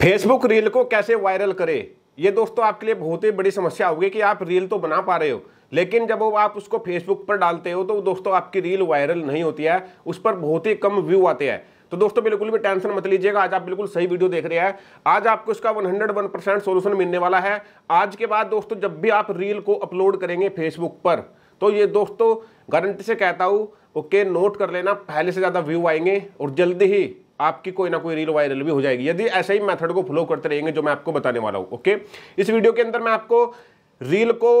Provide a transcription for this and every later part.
Facebook reel को कैसे viral करें ये दोस्तों आपके लिए बहुत ही बड़ी समस्या होगी कि आप रील तो बना पा रहे हो लेकिन जब वो आप उसको फेसबुक पर डालते हो तो दोस्तों आपकी रील वायरल नहीं होती है उस पर बहुत ही कम व्यू आते हैं तो दोस्तों बिल्कुल भी टेंशन मत लीजिएगा आज आप बिल्कुल सही वीडियो देख रहे हैं आज आपको इसका 101 परसेंट सोल्यूशन मिलने वाला है आज के बाद दोस्तों जब भी आप रील को अपलोड करेंगे फेसबुक पर तो ये दोस्तों गारंटी से कहता हूँ ओके नोट कर लेना पहले से ज़्यादा व्यू आएंगे और जल्दी ही आपकी कोई ना कोई रील वायरल भी हो जाएगी यदि ऐसे ही मेथड को फॉलो करते रहेंगे जो मैं आपको बताने वाला हूँ ओके इस वीडियो के अंदर मैं आपको रील को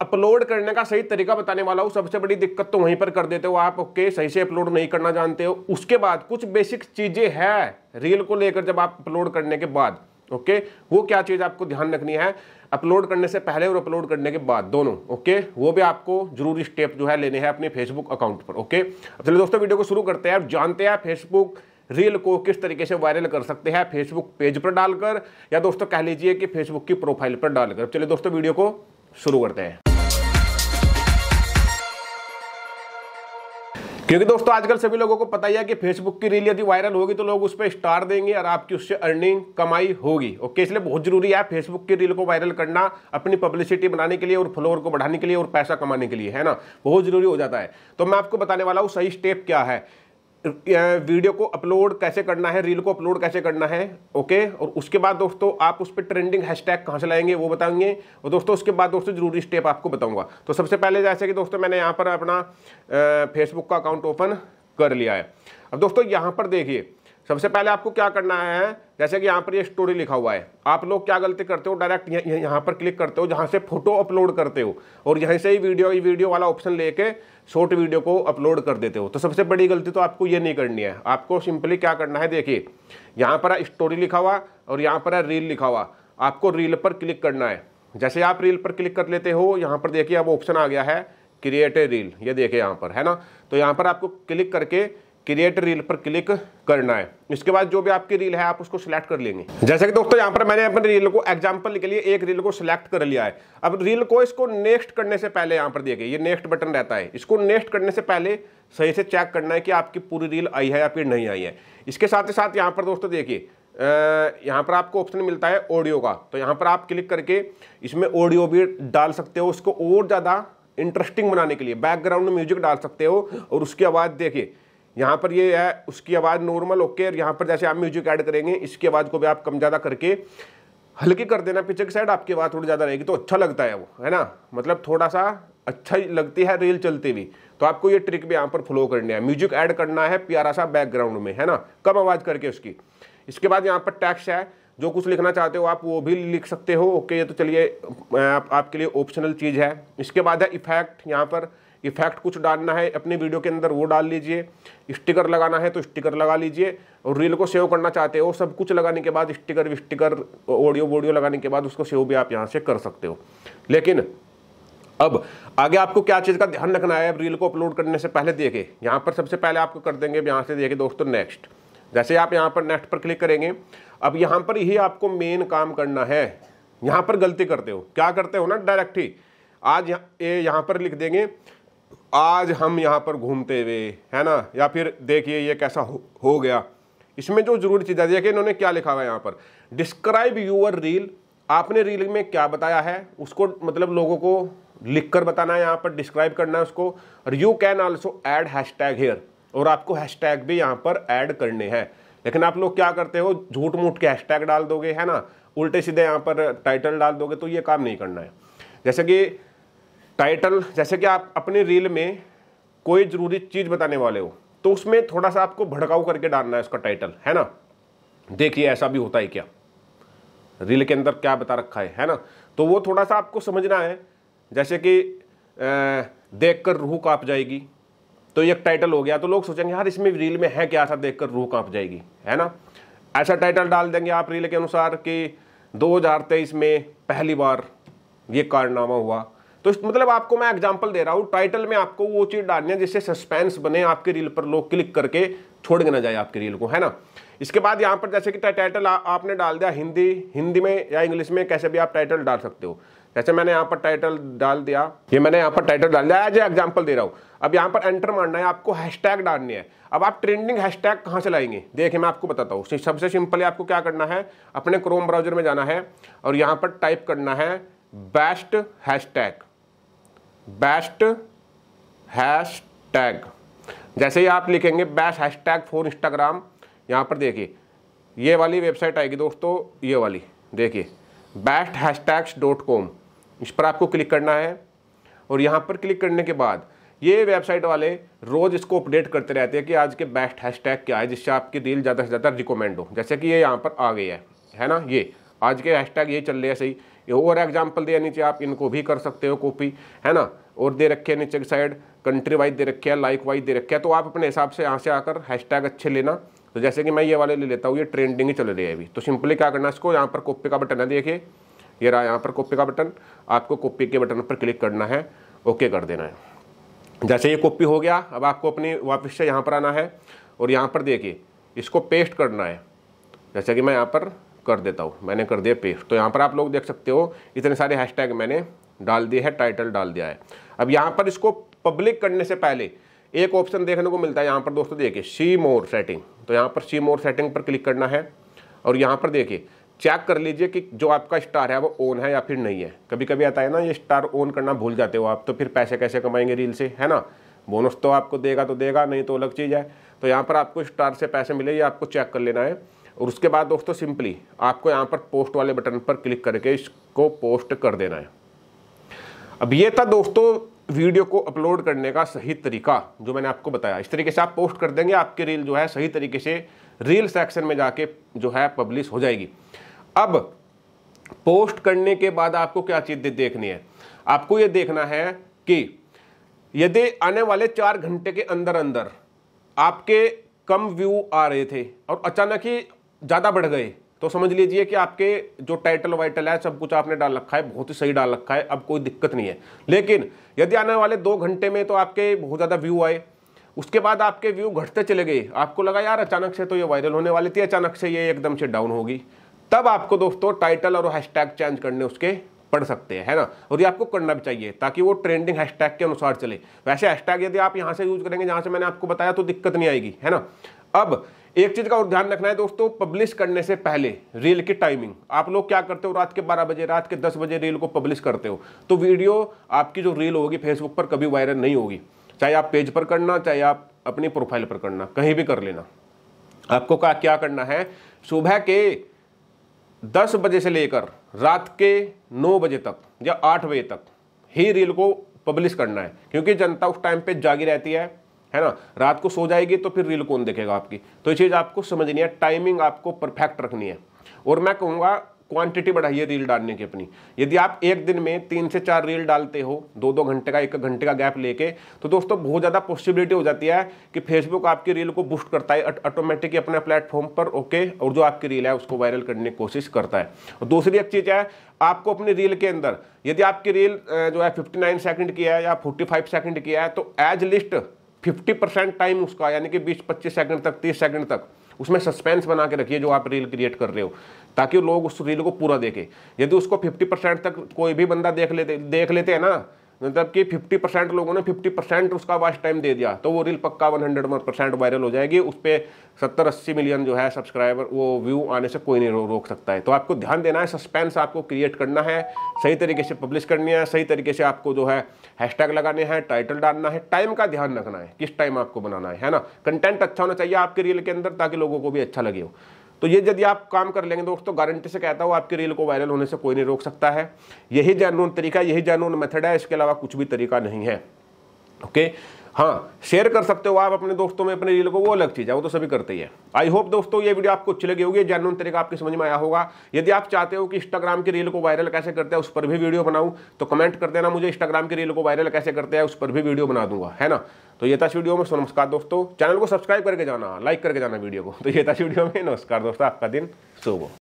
अपलोड करने का सही तरीका बताने वाला हूँ सबसे बड़ी दिक्कत तो वहीं पर कर देते हो आप ओके सही से अपलोड नहीं करना जानते हो उसके बाद कुछ बेसिक चीज़ें हैं रील को लेकर जब आप अपलोड करने के बाद ओके वो क्या चीज़ आपको ध्यान रखनी है अपलोड करने से पहले और अपलोड करने के बाद दोनों ओके वो भी आपको जरूरी स्टेप जो है लेने हैं अपने फेसबुक अकाउंट पर ओके चलिए दोस्तों वीडियो को शुरू करते हैं आप जानते हैं फेसबुक रील को किस तरीके से वायरल कर सकते हैं फेसबुक पेज पर डालकर या दोस्तों कह लीजिए कि फेसबुक की प्रोफाइल पर डालकर चलिए दोस्तों वीडियो को शुरू करते हैं क्योंकि दोस्तों आजकल सभी लोगों को पता ही है कि फेसबुक की रील यदि वायरल होगी तो लोग उस पर स्टार देंगे और आपकी उससे अर्निंग कमाई होगी ओके इसलिए बहुत जरूरी है फेसबुक की रील को वायरल करना अपनी पब्लिसिटी बनाने के लिए और फॉलोअर को बढ़ाने के लिए और पैसा कमाने के लिए है ना बहुत जरूरी हो जाता है तो मैं आपको बताने वाला हूँ सही स्टेप क्या है वीडियो को अपलोड कैसे करना है रील को अपलोड कैसे करना है ओके और उसके बाद दोस्तों आप उस पर ट्रेंडिंग हैशटैग कहाँ से लाएंगे वो बताएंगे और दोस्तों उसके बाद दोस्तों जरूरी स्टेप आपको बताऊंगा तो सबसे पहले जैसे कि दोस्तों मैंने यहाँ पर अपना फेसबुक का अकाउंट ओपन कर लिया है अब दोस्तों यहाँ पर देखिए सबसे पहले आपको क्या करना है जैसे कि यहाँ पर ये स्टोरी लिखा हुआ है आप लोग क्या गलती करते हो डायरेक्ट यहाँ पर क्लिक करते हो जहाँ से फोटो अपलोड करते हो और यहीं से ही वीडियो वीडियो वाला ऑप्शन लेके शॉर्ट वीडियो को अपलोड कर देते हो तो सबसे बड़ी गलती तो आपको ये नहीं करनी है आपको सिंपली क्या करना है देखिए यहाँ पर स्टोरी लिखा हुआ और यहाँ पर है रील लिखा हुआ आपको रील पर क्लिक करना है जैसे आप रील पर क्लिक कर लेते हो यहाँ पर देखिए अब ऑप्शन आ गया है क्रिएट ए रील ये देखिए यहाँ पर है ना तो यहाँ पर आपको क्लिक करके क्रिएट रील पर क्लिक करना है इसके बाद जो भी आपकी रील है आप उसको सिलेक्ट कर लेंगे जैसे कि दोस्तों यहाँ पर मैंने अपने रील को एग्जाम्पल के लिए एक रील को सिलेक्ट कर लिया है अब रील को इसको नेक्स्ट करने से पहले यहाँ पर देखिए ये नेक्स्ट बटन रहता है इसको नेक्स्ट करने से पहले सही से चेक करना है कि आपकी पूरी रील आई है या फिर नहीं आई है इसके साथ ही साथ यहाँ पर दोस्तों देखिए यहाँ पर आपको ऑप्शन मिलता है ऑडियो का तो यहाँ पर आप क्लिक करके इसमें ऑडियो भी डाल सकते हो उसको और ज़्यादा इंटरेस्टिंग बनाने के लिए बैकग्राउंड म्यूजिक डाल सकते हो और उसकी आवाज़ देखिए यहाँ पर ये है उसकी आवाज़ नॉर्मल ओके और यहाँ पर जैसे आप म्यूजिक ऐड करेंगे इसकी आवाज़ को भी आप कम ज़्यादा करके हल्की कर देना पीछे की साइड आपकी आवाज़ थोड़ी ज़्यादा रहेगी तो अच्छा लगता है वो है ना मतलब थोड़ा सा अच्छा लगती है रील चलती हुई तो आपको ये ट्रिक भी यहाँ पर फॉलो करनी है म्यूजिक ऐड करना है प्यारा सा बैकग्राउंड में है ना कम आवाज़ करके उसकी इसके बाद यहाँ पर टैक्स है जो कुछ लिखना चाहते हो आप वो भी लिख सकते हो ओके ये तो चलिए आप, आपके लिए ऑप्शनल चीज़ है इसके बाद है इफेक्ट यहाँ पर इफेक्ट कुछ डालना है अपने वीडियो के अंदर वो डाल लीजिए स्टिकर लगाना है तो स्टिकर लगा लीजिए और रील को सेव करना चाहते हो सब कुछ लगाने के बाद स्टिकर विस्टिकर ऑडियो वोडियो लगाने के बाद उसको सेव भी आप यहाँ से कर सकते हो लेकिन अब आगे आपको क्या चीज़ का ध्यान रखना है अब रील को अपलोड करने से पहले देखे यहाँ पर सबसे पहले आपको कर देंगे यहाँ से देखे दोस्तों नेक्स्ट जैसे आप यहाँ पर नेक्स्ट पर क्लिक करेंगे अब यहाँ पर ही आपको मेन काम करना है यहाँ पर गलती करते हो क्या करते हो ना डायरेक्ट ही आज यहाँ पर लिख देंगे आज हम यहाँ पर घूमते हुए है ना या फिर देखिए ये कैसा हो, हो गया इसमें जो जरूरी चीजें देखिए कि इन्होंने क्या लिखा हुआ है यहाँ पर डिस्क्राइब यूअर रील आपने रील में क्या बताया है उसको मतलब लोगों को लिखकर बताना है यहाँ पर डिस्क्राइब करना है उसको और you can also add tag here और आपको टैग भी यहाँ पर ऐड करने हैं लेकिन आप लोग क्या करते हो झूठ मूठ के टैग डाल दोगे है ना उल्टे सीधे यहाँ पर टाइटल डाल दोगे तो ये काम नहीं करना है जैसे कि टाइटल जैसे कि आप अपने रील में कोई ज़रूरी चीज़ बताने वाले हो तो उसमें थोड़ा सा आपको भड़काऊ करके डालना है उसका टाइटल है ना देखिए ऐसा भी होता है क्या रील के अंदर क्या बता रखा है है ना तो वो थोड़ा सा आपको समझना है जैसे कि देख कर रूह काँप जाएगी तो एक टाइटल हो गया तो लोग सोचेंगे यार इसमें रील में है क्या ऐसा देख कर रूह काँप जाएगी है ना ऐसा टाइटल डाल देंगे आप रील के अनुसार कि 2023 में पहली बार ये कारनामा हुआ तो इस मतलब आपको मैं एग्जाम्पल दे रहा हूँ टाइटल में आपको वो चीज़ डालनी है जिससे सस्पेंस बने आपके रील पर लोग क्लिक करके छोड़ के ना जाए आपके रील को है ना इसके बाद यहाँ पर जैसे कि टाइटल आपने डाल दिया हिंदी हिंदी में या इंग्लिश में कैसे भी आप टाइटल डाल सकते हो जैसे मैंने यहाँ पर टाइटल डाल दिया ये मैंने यहाँ पर टाइटल डाल दिया एज एग्जाम्पल दे रहा हूँ अब यहाँ पर एंटर मारना है आपको हैशटैग डालनी है अब आप ट्रेंडिंग हैशटैग कहाँ से लाएंगे देखिए मैं आपको बताता हूँ सबसे सिंपल है आपको क्या करना है अपने क्रोम ब्राउजर में जाना है और यहाँ पर टाइप करना है best hashtag best hash tag जैसे ही आप लिखेंगे best hash tag phone Instagram यहाँ पर देखिए ये वाली वेबसाइट आएगी दोस्तों ये वाली देखिए best hash tags dot com इस पर आपको क्लिक करना है और यहाँ पर क्लिक करने के बाद ये वेबसाइट वाले रोज़ इसको अपडेट करते रहते हैं कि आज के बेस्ट हैश टैग क्या है जिससे आपकी रील ज़्यादा से ज़्यादा रिकमेंड हो जैसे कि ये यहाँ पर आ गई है है ना ये आज के हैश टैग ये चल रहे हैं सही ये और एग्जाम्पल दिया नीचे आप इनको भी कर सकते हो कॉपी है ना और दे रखे नीचे की साइड कंट्री वाइज दे रखे है लाइक वाइज दे रखे है तो आप अपने हिसाब से यहाँ से आकर हैशटैग अच्छे लेना तो जैसे कि मैं ये वाले ले लेता हूँ ये ट्रेंडिंग ही चल रही है अभी तो सिंपली क्या करना इसको यहाँ पर कॉपी का बटन है देखिए ये रहा यहाँ पर कॉपी का बटन आपको कॉपी के बटन पर क्लिक करना है ओके कर देना है जैसे ये कॉपी हो गया अब आपको अपनी वापस से यहाँ पर आना है और यहाँ पर देखिए इसको पेस्ट करना है जैसे कि मैं यहाँ पर कर देता हूँ मैंने कर दिया पेस्ट तो यहाँ पर आप लोग देख सकते हो इतने सारे हैशटैग मैंने डाल दिए है टाइटल डाल दिया है अब यहाँ पर इसको पब्लिक करने से पहले एक ऑप्शन देखने को मिलता है यहाँ पर दोस्तों देखिए सी मोर सेटिंग तो यहाँ पर सी मोर सेटिंग पर क्लिक करना है और यहाँ पर देखिए चेक कर लीजिए कि जो आपका स्टार है वो ऑन है या फिर नहीं है कभी कभी आता है ना ये स्टार ऑन करना भूल जाते हो आप तो फिर पैसे कैसे कमाएंगे रील से है ना बोनस तो आपको देगा तो देगा नहीं तो अलग चीज़ है तो यहाँ पर आपको स्टार से पैसे मिले ये आपको चेक कर लेना है और उसके बाद दोस्तों सिंपली आपको यहाँ पर पोस्ट वाले बटन पर क्लिक करके इसको पोस्ट कर देना है अब ये था दोस्तों वीडियो को अपलोड करने का सही तरीका जो मैंने आपको बताया इस तरीके से आप पोस्ट कर देंगे आपकी रील जो है सही तरीके से रील सेक्शन में जाके जो है पब्लिश हो जाएगी अब पोस्ट करने के बाद आपको क्या चीज़ देखनी है आपको ये देखना है कि यदि आने वाले चार घंटे के अंदर अंदर आपके कम व्यू आ रहे थे और अचानक ही ज़्यादा बढ़ गए तो समझ लीजिए कि आपके जो टाइटल वाइटल है सब कुछ आपने डाल रखा है बहुत ही सही डाल रखा है अब कोई दिक्कत नहीं है लेकिन यदि आने वाले दो घंटे में तो आपके बहुत ज़्यादा व्यू आए उसके बाद आपके व्यू घटते चले गए आपको लगा यार अचानक से तो ये वायरल होने वाली थी अचानक से ये एकदम से डाउन होगी तब आपको दोस्तों टाइटल और हैशटैग चेंज करने उसके पढ़ सकते हैं है ना और ये आपको करना भी चाहिए ताकि वो ट्रेंडिंग हैशटैग के अनुसार चले वैसे हैशटैग यदि आप यहाँ से यूज करेंगे जहाँ से मैंने आपको बताया तो दिक्कत नहीं आएगी है ना अब एक चीज का और ध्यान रखना है दोस्तों पब्लिश करने से पहले रील की टाइमिंग आप लोग क्या करते हो रात के 12 बजे रात के 10 बजे रील को पब्लिश करते हो तो वीडियो आपकी जो रील होगी फेसबुक पर कभी वायरल नहीं होगी चाहे आप पेज पर करना चाहे आप अपनी प्रोफाइल पर करना कहीं भी कर लेना आपको क्या क्या करना है सुबह के दस बजे से लेकर रात के नौ बजे तक या आठ बजे तक ही रील को पब्लिश करना है क्योंकि जनता उस टाइम पे जागी रहती है है ना रात को सो जाएगी तो फिर रील कौन देखेगा आपकी तो ये चीज़ आपको समझनी है टाइमिंग आपको परफेक्ट रखनी है और मैं कहूँगा क्वांटिटी बढ़ाइए रील डालने की अपनी यदि आप एक दिन में तीन से चार रील डालते हो दो दो घंटे का एक घंटे का गैप लेके तो दोस्तों बहुत ज़्यादा पॉसिबिलिटी हो जाती है कि फेसबुक आपकी रील को बूस्ट करता है ऑटोमेटिकली अपने प्लेटफॉर्म पर ओके और जो आपकी रील है उसको वायरल करने की कोशिश करता है और दूसरी एक चीज़ है आपको अपनी रील के अंदर यदि आपकी रील जो है फिफ्टी नाइन की है या फोर्टी फाइव की है तो at least fifty percent time उसका यानी कि बीस पच्चीस सेकंड तक तीस सेकंड तक उसमें सस्पेंस बना के रखिए जो आप रील क्रिएट कर रहे हो ताकि लोग उस रील को पूरा देखें यदि उसको फिफ्टी परसेंट तक कोई भी बंदा देख लेते देख लेते हैं ना मतलब कि 50 परसेंट लोगों ने 50 परसेंट उसका वाच टाइम दे दिया तो वो रील पक्का 100 परसेंट वायरल हो जाएगी उस पर सत्तर अस्सी मिलियन जो है सब्सक्राइबर वो व्यू आने से कोई नहीं रो, रोक सकता है तो आपको ध्यान देना है सस्पेंस आपको क्रिएट करना है सही तरीके से पब्लिश करनी है सही तरीके से आपको जो है हैशटैग लगाने हैं टाइटल डालना है टाइम का ध्यान रखना है किस टाइम आपको बनाना है है ना कंटेंट अच्छा होना चाहिए आपके रील के अंदर ताकि लोगों को भी अच्छा लगे हो तो ये यदि आप काम कर लेंगे दोस्तों तो गारंटी से कहता हूँ आपकी रील को वायरल होने से कोई नहीं रोक सकता है यही जैनून तरीका यही जैनून मेथड है इसके अलावा कुछ भी तरीका नहीं है ओके हाँ शेयर कर सकते हो आप अपने दोस्तों में अपने रील को वो अलग चीज़ है वो तो सभी करते ही है आई होप दोस्तों ये वीडियो आपको अच्छी लगी होगी जैनून तरीका आपके समझ में आया होगा यदि आप चाहते हो कि इंस्टाग्राम की रील को वायरल कैसे करते हैं उस पर भी वीडियो बनाऊं तो कमेंट कर देना मुझे इंस्टाग्राम की रील को वायरल कैसे करते हैं उस पर भी वीडियो बना दूंगा है ना तो ये था वीडियो में सो नमस्कार दोस्तों चैनल को सब्सक्राइब करके जाना लाइक करके जाना वीडियो को तो ये था वीडियो में नमस्कार दोस्तों आपका दिन शुभ हो